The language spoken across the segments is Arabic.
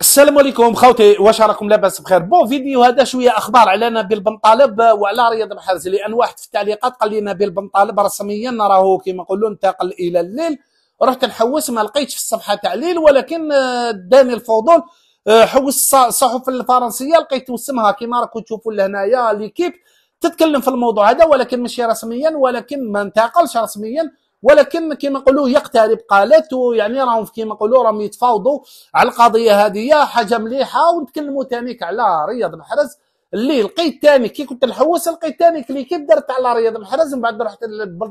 السلام عليكم خوتي واش راكم لاباس بخير بون فيديو هذا شويه اخبار على نبيل بن طالب وعلى رياض محرز لان واحد في التعليقات قال لي نبيل بن طالب رسميا راهو كيما نقولوا انتقل الى الليل رحت نحوس ما لقيتش في الصفحه تاع الليل ولكن آه، داني الفضول أه، حوس الصحف الفرنسيه لقيت اسمها كيما راكم تشوفوا لهنايا ليكيب تتكلم في الموضوع هذا ولكن ماشي رسميا ولكن ما انتقلش رسميا ولكن كما نقولوا يقترب قالت ويعني راهم كما نقولوا راهم يتفاوضوا على القضيه هذه حاجه مليحه ونتكلموا تانيك على رياض محرز اللي لقيت تاني كي كنت نحوس لقيت تاني كليكيب درت على رياض محرز من بعد رحت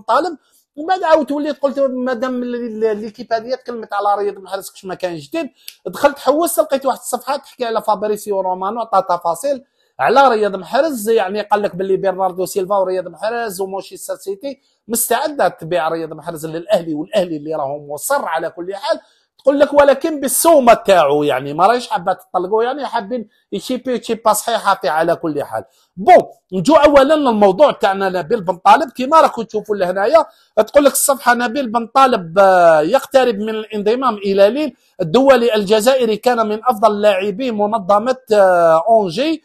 طالب ومن بعد عاودت وليت قلت مادام ليكيب هذه تكلمت على رياض بن حريص كش مكان جديد دخلت حوست لقيت واحد الصفحه تحكي على فابريسيو رومانو عطى تفاصيل على رياض محرز يعني قال لك باللي بيرناردو سيلفا ورياض محرز ومانشستر سيتي مستعده تبيع رياض محرز للاهلي والاهلي اللي راهم مصر على كل حال تقول لك ولكن بالسومه تاعو يعني ما رايش حابه تطلقوا يعني حابين يشيبي تشيبا صحيحه في على كل حال بون نجو اولا للموضوع تاعنا نبيل بن طالب كيما راكم تشوفوا لهنايا تقول لك الصفحه نبيل بن طالب آه، يقترب من الانضمام الى ليل الدولي الجزائري كان من افضل لاعبي منظمه آه، اونجي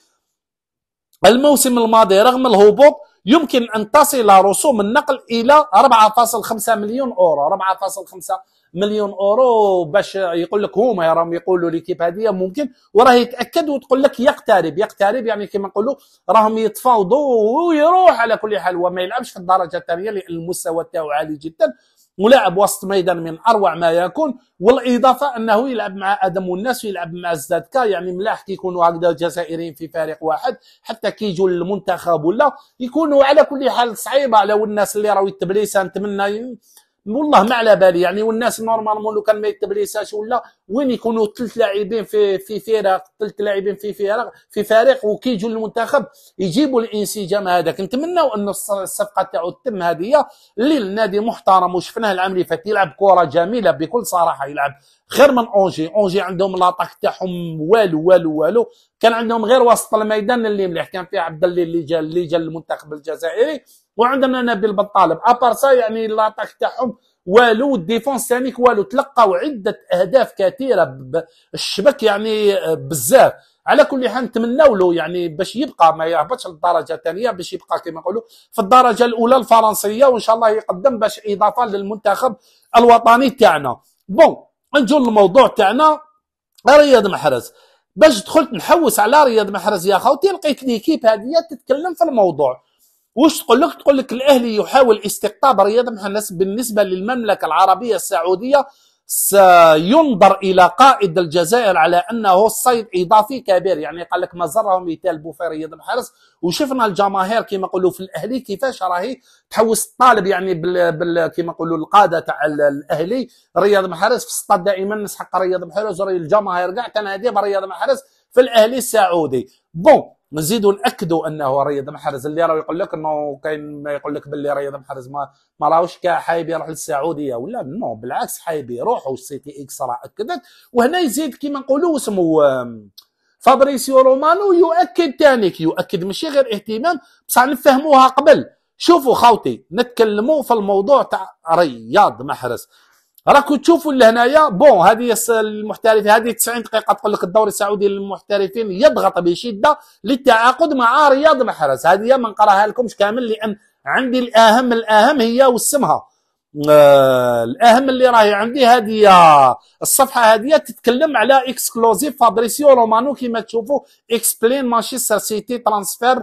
الموسم الماضي رغم الهبوط يمكن ان تصل رسوم النقل الى 4.5 مليون اورو 4.5 مليون اورو باش يقول لك هما راهم يقولوا ليكيب هذه ممكن وراه يتاكد وتقول لك يقترب يقترب يعني كما نقولوا راهم يتفاوضوا ويروح على كل حال وما يلعبش في الدرجه الثانيه لان المستوى تاعو عالي جدا ملاعب وسط ميدان من اروع ما يكون والاضافه انه يلعب مع ادم والناس ويلعب مع الزادكا يعني ملاح كيكونوا هكذا جزائريين في فريق واحد حتى كيجوا للمنتخب ولا يكونوا على كل حال صعيبه لو الناس اللي راهو التبليسه نتمنى والله ما على بالي يعني والناس نورمالمون لو كان ما يتبليساش ولا وين يكونوا ثلاث لاعبين في في فرق ثلاث لاعبين في فرق في فريق وكيجوا للمنتخب يجيبوا الانسجام هذاك نتمنوا ان الصفقه تاعو تتم هذه اللي النادي محترم وشفناه العام اللي فات يلعب كره جميله بكل صراحه يلعب غير من اونجي اونجي عندهم لاطاك تاعهم والو والو والو كان عندهم غير وسط الميدان اللي مليح كان فيه عبد اللي اللي جا اللي جا للمنتخب الجزائري وعندنا نبيل بطالب ابار سا يعني لاطاك تاعهم والو الديفونس سانيك والو تلقاو عده اهداف كثيره الشبك يعني آه، بزاف على كل حال نتمناو له يعني باش يبقى ما يهبطش للدرجه الثانيه باش يبقى كما نقولوا في الدرجه الاولى الفرنسيه وان شاء الله يقدم باش اضافه للمنتخب الوطني تاعنا بون نجو للموضوع تاعنا رياض محرز باش دخلت نحوس على رياض محرز يا خوتي لقيت ليكيب هذه تتكلم في الموضوع وش تقول لك تقول لك الاهلي يحاول استقطاب رياض محنس بالنسبه للمملكه العربيه السعوديه سينظر الى قائد الجزائر على انه صيد اضافي كبير يعني قال لك ما زرهم يتالبوا في رياض محرز وشفنا الجماهير كما نقولوا في الاهلي كيفاش راهي تحوس الطالب يعني بال, بال... كما نقولوا القاده تاع الاهلي رياض محرز في السطاد دائما نسحق رياض محرز الجماهير كاع تنادي برياض محرز في الاهلي السعودي بون نزيدوا ناكدوا انه رياض محرز اللي راه يقول لك انه كاين ما يقول لك باللي رياض محرز ما ما راهوش كاع حايب يروح للسعوديه ولا نو بالعكس حايب يروح والسي تي اكس راه اكدت وهنا يزيد كيما نقولوا اسمه فابريسيو رومانو يؤكد ثاني يؤكد ماشي غير اهتمام بصح نفهموها قبل شوفوا خاوتي نتكلموا في الموضوع تاع رياض محرز راكو تشوفوا لهنايا بون هذه المحترفين هذه 90 دقيقه تقول لك الدوري السعودي للمحترفين يضغط بشده للتعاقد مع رياض محرز هذه ما نقراها لكمش كامل لان عندي الاهم الاهم هي واسمها آه الاهم اللي راهي عندي هذه الصفحه هذه تتكلم على اكسكلوزيف فابريسيو رومانو كما تشوفوا اكسبلين مانشستر سيتي ترانسفير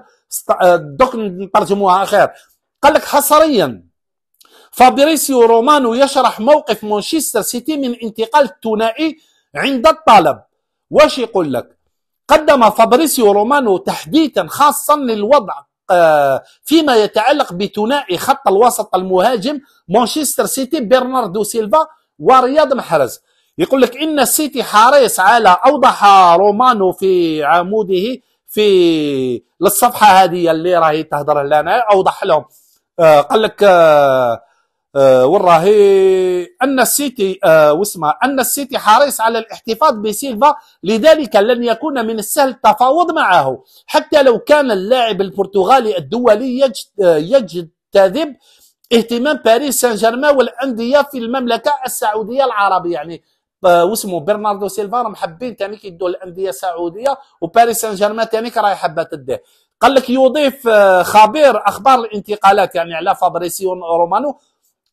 آه، دوك نترجموها خير قال لك حصريا فابريسيو رومانو يشرح موقف مانشستر سيتي من انتقال الثنائي عند الطلب واش يقول لك قدم فابريسيو رومانو تحديثا خاصا للوضع آه، فيما يتعلق بثنائي خط الوسط المهاجم مانشستر سيتي برناردو سيلفا ورياض محرز يقول لك ان السيتي حريص على اوضح رومانو في عموده في للصفحه هذه اللي راهي تهضر لنا اوضح لهم آه، قال لك آه، آه، والراهي ان السيتي آه، واسمها ان السيتي حريص على الاحتفاظ بسيلفا لذلك لن يكون من السهل التفاوض معه حتى لو كان اللاعب البرتغالي الدولي آه، يجتذب اهتمام باريس سان جيرمان والانديه في المملكه السعوديه العربيه يعني واسمه برناردو سيلفا محبين ثاني كيدوا الانديه السعوديه وباريس سان جيرمان ثاني راهي حابه تديه قال لك يضيف خبير اخبار الانتقالات يعني على فابريسيون رومانو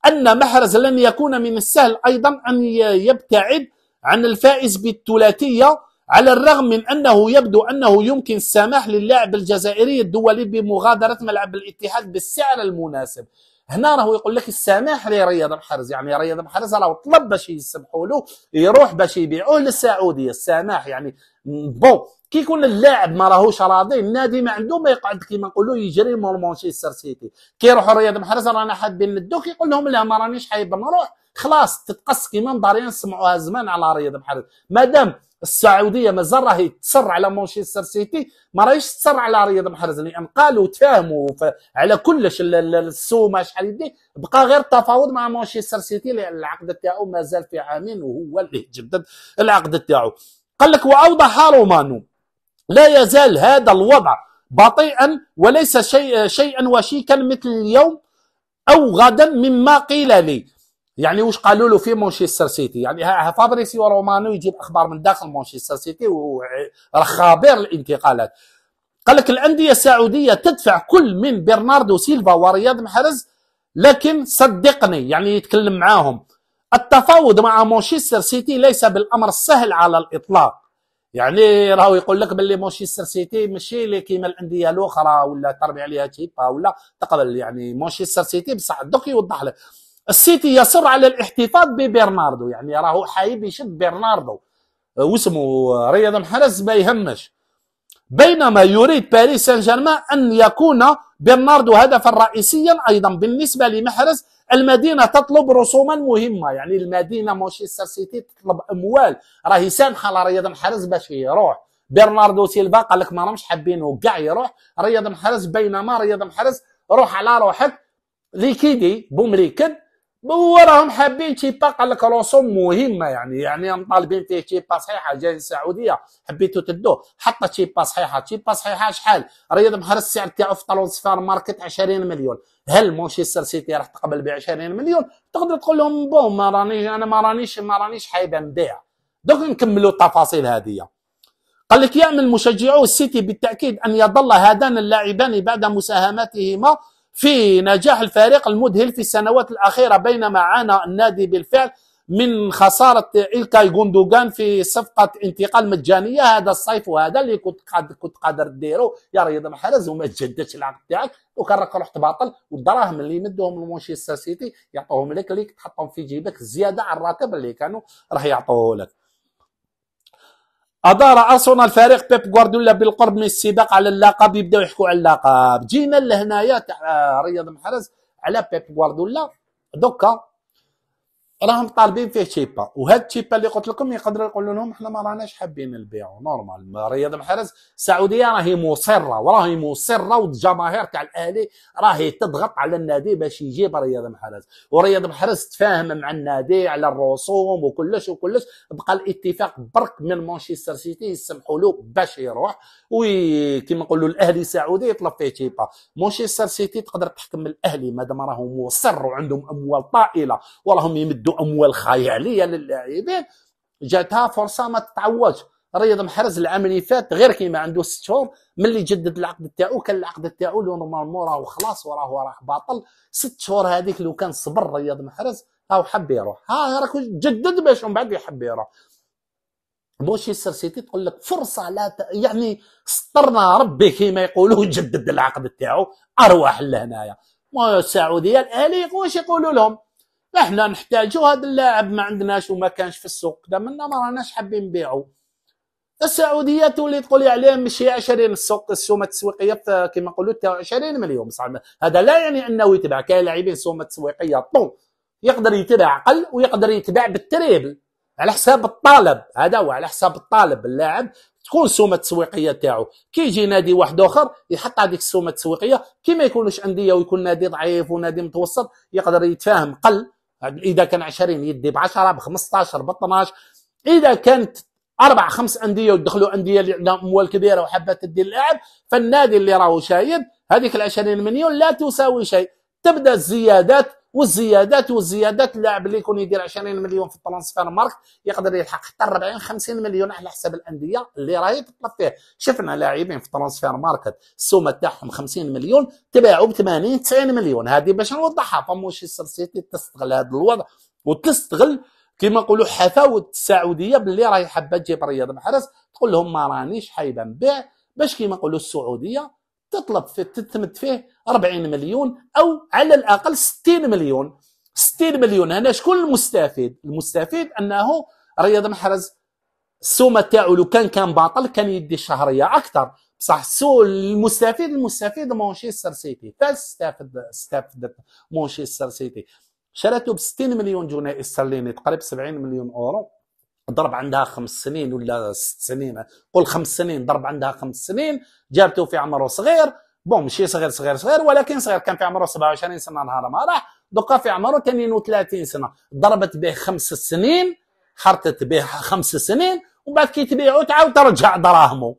أن محرز لن يكون من السهل أيضا أن يبتعد عن الفائز بالثلاثية على الرغم من أنه يبدو أنه يمكن السماح للاعب الجزائري الدولي بمغادرة ملعب الاتحاد بالسعر المناسب هنا راهو يقول لك السماح لرياض محرز يعني رياض محرز راهو طلب باش يسمحوا له يروح باش يبيعوه للسعوديه السماح يعني بون كي يكون اللاعب ما راهوش راضي النادي ما عنده ما يقعد كيما نقولوا يجري مور مانشستر سيتي كي يروحوا رياض محرز رانا حابين ندوك يقول لهم لا ما رانيش حايب نروح خلاص تتقص كيما مضارين نسمعوها زمان على رياض محرز مادام السعوديه مازال راهي تصر على مانشستر سيتي ما راهيش تصر على رياض محرز لان قالوا تفاهموا على كلش السومه شحال يدي بقى غير التفاوض مع مانشستر سيتي لان العقد تاعو مازال في عامين وهو اللي جدد العقد تاعو قال لك واوضح رومانو لا يزال هذا الوضع بطيئا وليس شيء شيئا وشيكا مثل اليوم او غدا مما قيل لي يعني واش قالوا له في مانشستر سيتي يعني فابريسيو رومانو يجيب اخبار من داخل مانشستر سيتي وراه الانتقالات قال لك الانديه السعوديه تدفع كل من برناردو سيلفا ورياض محرز لكن صدقني يعني يتكلم معاهم التفاوض مع مانشستر سيتي ليس بالامر السهل على الاطلاق يعني راهو يقول لك باللي مانشستر سيتي ماشي اللي كيما الانديه الاخرى ولا تربي عليها تيبا ولا تقبل يعني مانشستر سيتي بصح دوك يوضح لك السيتي يصر على الاحتفاظ ببرناردو يعني راهو حايب يشد برناردو آه، واسمه رياض محرز ما يهمش بينما يريد باريس سان جيرمان ان يكون برناردو هدفا رئيسيا ايضا بالنسبه لمحرز المدينه تطلب رسوما مهمه يعني المدينه مانشستر سيتي تطلب اموال راهي سامحه على رياض محرز باش يروح برناردو سيلفا قال لك ما راهمش حابينه كاع يروح رياض محرز بينما رياض محرز روح على روحك ليكيدي بومريكن هو راهم حابين تيبا قال لك روسو مهمه يعني يعني مطالبين فيه تيبا صحيحه جاي السعوديه حبيتو تدوه حط تيبا صحيحه تيبا صحيحه شحال رياض مهر السعر تاعو في طالون سفار ماركت 20 مليون هل مانشستر سيتي راح تقبل ب 20 مليون تقدر تقول لهم بون ما رانيش انا ما رانيش ما رانيش حايب نبيع دوك نكملوا التفاصيل هذه قال لك يامل مشجعو السيتي بالتاكيد ان يظل هذان اللاعبان بعد مساهماتهما في نجاح الفريق المذهل في السنوات الأخيرة بينما عانى النادي بالفعل من خسارة إلكاي غوندوغان في صفقة انتقال مجانية هذا الصيف وهذا اللي كنت قادر كنت قادر ديرو يا رياض محرز وما تجددش العقد تاعك وكان راك رحت باطل والدراهم اللي يمدوهم لمانشستر سيتي يعطوهم لك اللي تحطهم في جيبك زيادة على الراتب اللي كانوا راح يعطوه لك أدار أرسنال فريق بيب غوارديولا بالقرب من السباق على اللقب يبداو يحكوا على اللقب جينا لهنايا تاع آه، رياض محرز على بيب غوارديولا دوكا راهم طالبين فيه تشيبا وهاد تشيبا اللي قلت لكم يقدروا يقولوا لهم احنا ما راناش حابين نبيعوا نورمال رياض محرز السعوديه راهي مصره وراهي مصره والجماهير تاع الاهلي راهي تضغط على النادي باش يجيب رياض محرز ورياض محرز تفاهم مع النادي على الرسوم وكلش وكلش بقى الاتفاق برك من مانشستر سيتي يسمحوا له باش يروح وكيما نقولوا الاهلي السعودي يطلب فيه تشيبا مانشستر سيتي تقدر تحكم الاهلي مادام راهم مصر وعندهم اموال طائله وراهم يمدوا عنده اموال خياليه للاعبين جاتها فرصه ما تتعوضش رياض محرز العام اللي فات غير كيما عنده ست شهور ملي جدد العقد تاعو كان العقد تاعو لو نورمالمون راهو خلاص وراه راه باطل ست شهور هذيك لو كان صبر رياض محرز راهو حب يروح ها راك جدد باش من بعد يحب يروح مانشستر سيتي تقول لك فرصه لا ت... يعني سطرنا ربي كيما يقولوا جدد العقد تاعو ارواح لهنايا السعوديه الاهلي واش يقولوا لهم احنا نحتاجو هذا اللاعب ما عندناش وما كانش في السوق منا ما راناش حابين نبيعو السعوديه تولي تقول عليه مشي 20 السوق السومه التسويقيه كما نقولوا 20 مليون صعب هذا لا يعني انه يتباع كاين لاعبين سومه تسويقيه طو يقدر يتباع اقل ويقدر يتباع بالتريبل على حساب الطالب هذا هو على حساب الطالب اللاعب تكون السومه التسويقيه تاعو كي يجي نادي واحد اخر يحط هذيك السومه التسويقيه كي ما يكونوش انديه ويكون نادي ضعيف ونادي متوسط يقدر يتفاهم قل اذا كان 20 يدي ب 10 ب 15 ب 12 اذا كانت اربع خمس انديه ودخلوا انديه اللي عندها اموال كبيره وحبات تدي اللاعب فالنادي اللي راهو شايب هذيك ال 20 مليون لا تساوي شيء تبدا الزيادات والزيادات والزيادات اللاعب اللي يكون يدير 20 مليون في الترانسفير ماركت يقدر يلحق حتى 40 50 مليون على حساب الانديه اللي راهي تطلب فيه شفنا لاعبين في الترانسفير ماركت السومه تاعهم 50 مليون تباعوا ب 80 90 مليون هذه باش نوضحها فمانشستر سيتي تستغل هذا الوضع وتستغل كما نقولوا حفاوه السعوديه باللي راهي حابه تجيب رياض محرز تقول لهم ما رانيش حايبه نبيع باش كما نقولوا السعوديه تطلب في تتمد فيه 40 مليون او على الاقل 60 مليون 60 مليون هنا شكون المستفيد؟ المستفيد انه رياض محرز السومه تاعو لو كان كان باطل كان يدي شهريه اكثر بصح سو المستفيد المستفيد مانشستر سيتي فاستفد استفدت مانشستر سيتي شرته ب 60 مليون جنيه استرليني تقريبا 70 مليون اورو ضرب عندها خمس سنين ولا ست سنين قول خمس سنين ضرب عندها خمس سنين جابته في عمره صغير بون ماشي صغير صغير صغير ولكن صغير كان في عمره 27 سنه نهار ما راح دوكا في عمره 32 سنه ضربت به خمس سنين خرطت به خمس سنين ومن بعد كي تبيعو تعاود ترجع دراهمو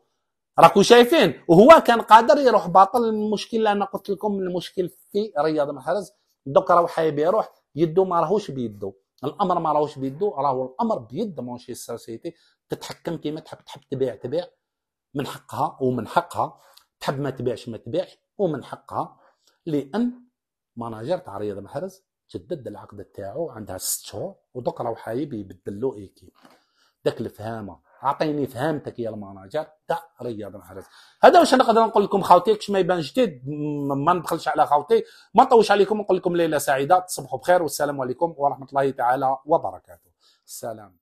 راكو شايفين وهو كان قادر يروح باطل المشكل انا قلت لكم المشكل في رياض محرز دوك راهو حايب يروح يدو ما راهوش بيدو الامر ما راهوش بيدو راهو الامر بيد مونشي سيتي تتحكم كيما تحب تحب تبيع تبيع من حقها ومن حقها تحب ما تبيعش ما تبيعش ومن حقها لان ماناجر تاع رياض محرز جدد العقد تاعو عندها ست شهور ودوك راهو حايب يبدل له ايكيب داك الفهامه عطيني فهمتك يا المناجر تاع رياض محرز هذا واش نقدر نقول لكم خاوتي كش ما يبان جديد ما ندخلش على خاوتي ما نطولش عليكم نقول لكم ليله سعيده تصبحوا بخير والسلام عليكم ورحمه الله تعالى وبركاته السلام